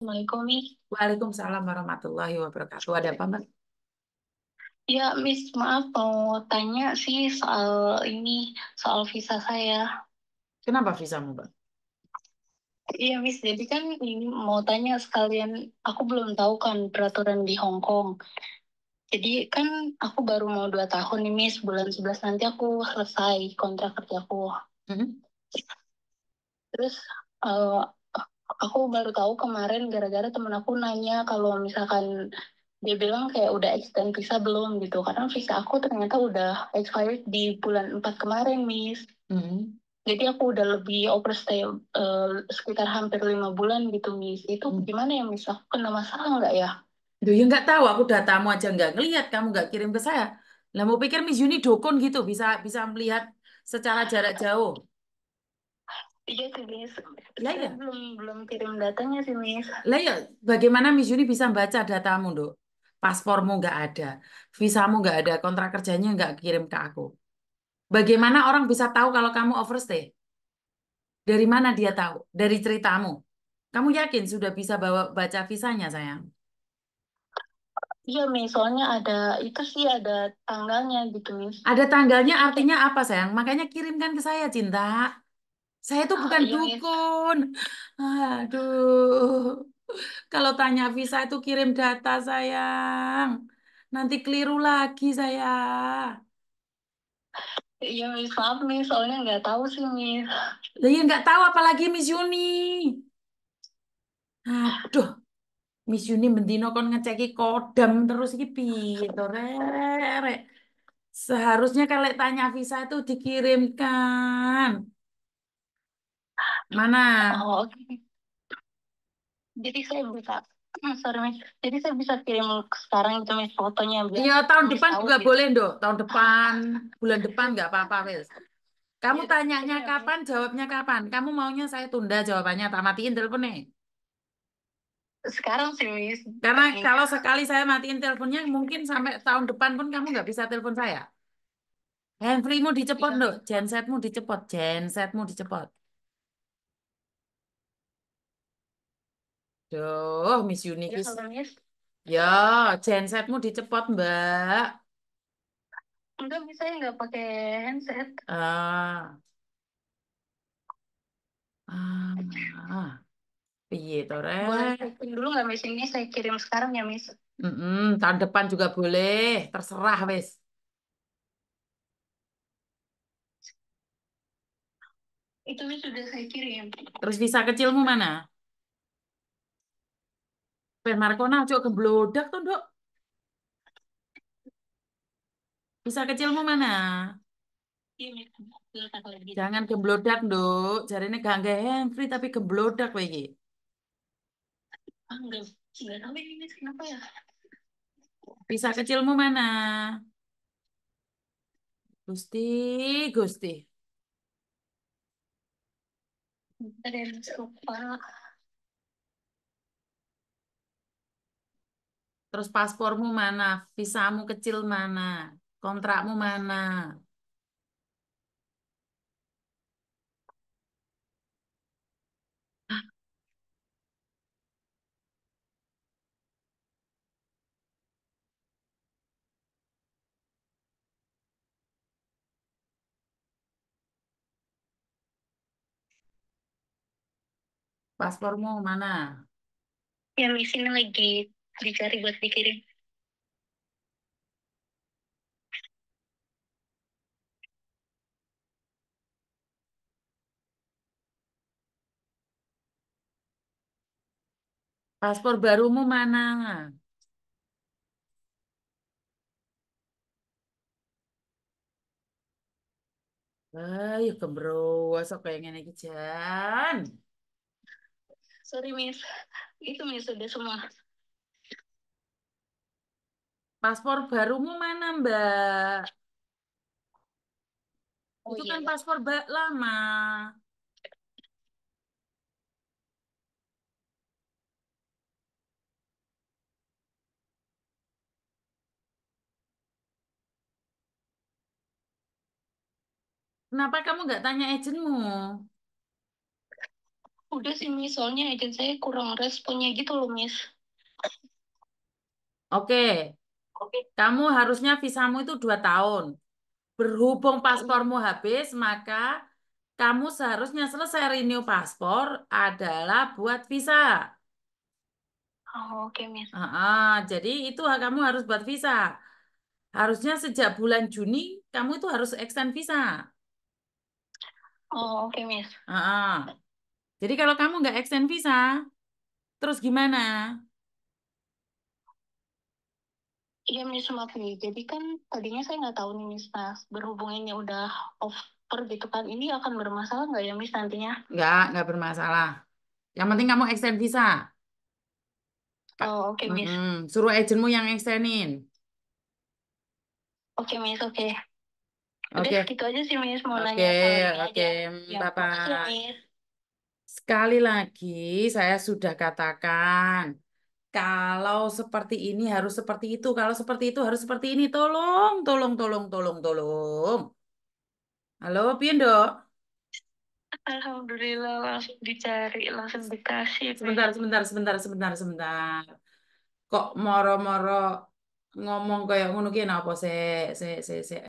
Assalamualaikum, Mi. Waalaikumsalam warahmatullahi wabarakatuh. Ada apa, Mbak? Ya, Miss, maaf mau tanya sih soal ini, soal visa saya. Kenapa visa, Mbak? Iya, Miss. Jadi kan ini mau tanya sekalian, aku belum tahu kan peraturan di Hong Kong. Jadi kan aku baru mau dua tahun nih, Miss. Bulan 11 nanti aku selesai kontrak kerjaku. Mm -hmm. Terus uh, aku baru tahu kemarin gara-gara temen aku nanya kalau misalkan dia bilang kayak udah extend visa belum gitu karena visa aku ternyata udah expired di bulan 4 kemarin miss mm jadi aku udah lebih overstay uh, sekitar hampir lima bulan gitu miss itu mm gimana ya miss aku kena masalah nggak ya Duh, ya nggak tahu aku datamu aja nggak ngelihat kamu nggak kirim ke saya lah mau pikir Miss Yuni dokun gitu bisa bisa melihat secara jarak jauh Iya sih Miss. Lah ya. Belum belum kirim datanya sih Miss. Lah ya, bagaimana Miss Yuni bisa baca datamu, Dok? Paspormu nggak ada, visamu nggak ada, kontrak kerjanya nggak kirim ke aku. Bagaimana orang bisa tahu kalau kamu overstay? Dari mana dia tahu? Dari ceritamu. Kamu yakin sudah bisa bawa baca visanya, sayang? Iya, misalnya ada itu sih ada tanggalnya gitu, Miss. Ada tanggalnya artinya apa, sayang? Makanya kirimkan ke saya, Cinta. Saya tuh ah, bukan iya, iya, dukun. Aduh. Kalau tanya visa itu kirim data sayang. Nanti keliru lagi saya. Iya Miss, maaf Miss, soalnya nggak tahu sih Miss. Iya, nggak tahu apalagi Miss Yuni. Aduh. Miss Yuni mendino kon ngeceki kodam terus iki Seharusnya kalau tanya visa itu dikirimkan. Mana? Oh, oke. Jadi saya bisa sorry, Miss. Jadi saya bisa kirim sekarang itu Miss fotonya biar Iya, tahun depan tahu juga gitu. boleh, Dok. Tahun ah. depan, bulan depan nggak apa-apa, Wes. Kamu Iya, tanyanya iya, kapan, jawabnya kapan. Kamu maunya saya tunda jawabannya, tak matiin teleponnya. Sekarang sih Miss. Karena kalau sekali saya matiin teleponnya, mungkin sampai tahun depan pun kamu nggak bisa telepon saya. Handfreemu dicepot, Iya. Dok. Gensetmu dicepot, gensetmu dicepot. Duh, Miss Yuni Ya, kis- ya. ya, gensetmu dicepot, Mbak. Enggak bisa ya nggak pakai handset. Ah, ah, Piye to, Boleh dulu nggak Miss ini saya kirim sekarang ya Miss. Mm-mm, tahun depan juga boleh, terserah wis. Itu Miss sudah saya kirim. Terus bisa kecilmu mana? Pen Markona cuk gemblodak tuh, Dok. Bisa kecilmu mana? Jangan gemblodak, Dok. Jarine gak nggae Henry tapi gemblodak kowe iki. Bisa kecilmu mana? Gusti, Gusti. Terus paspormu mana? Visamu kecil mana? Kontrakmu mana? Paspormu mana? Yang di lagi dicari buat dikirim Paspor barumu mana? Ayo kembro, so kayak ngene Jan. Sorry, Miss. Itu Miss sudah semua. Paspor barumu mana, Mbak? Oh, Itu iya. kan paspor Mbak lama. Kenapa kamu nggak tanya agentmu? Udah sih, Miss. Soalnya agent saya kurang responnya gitu loh, Miss. Oke, Oke. Kamu harusnya visamu itu dua tahun. Berhubung paspormu habis, maka kamu seharusnya selesai renew paspor adalah buat visa. Oh, Oke, okay, Miss. Uh -uh, jadi itu kamu harus buat visa. Harusnya sejak bulan Juni kamu itu harus extend visa. Oh, oke, okay, Miss. Uh -uh. Jadi kalau kamu nggak extend visa, terus gimana? Iya Miss Matri, jadi kan tadinya saya nggak tahu nih Miss, nah berhubung udah over gitu kan, ini akan bermasalah nggak ya Miss nantinya? Nggak, nggak bermasalah. Yang penting kamu extend visa. Oh oke okay, Miss. Hmm, suruh agentmu yang extendin. Oke okay, Miss, oke. Okay. Oke. Okay. segitu aja sih Miss, mau okay, nanya Oke, oke, okay. Ya, bye-bye. Ya, Sekali lagi saya sudah katakan, kalau seperti ini harus seperti itu, kalau seperti itu harus seperti ini. Tolong, tolong, tolong, tolong, tolong. Halo, Pindo. Alhamdulillah langsung dicari, langsung dikasih. Sebentar, sebentar, sebentar, sebentar, sebentar. Kok moro-moro ngomong kayak ngono apa sih, sih, sih, sih?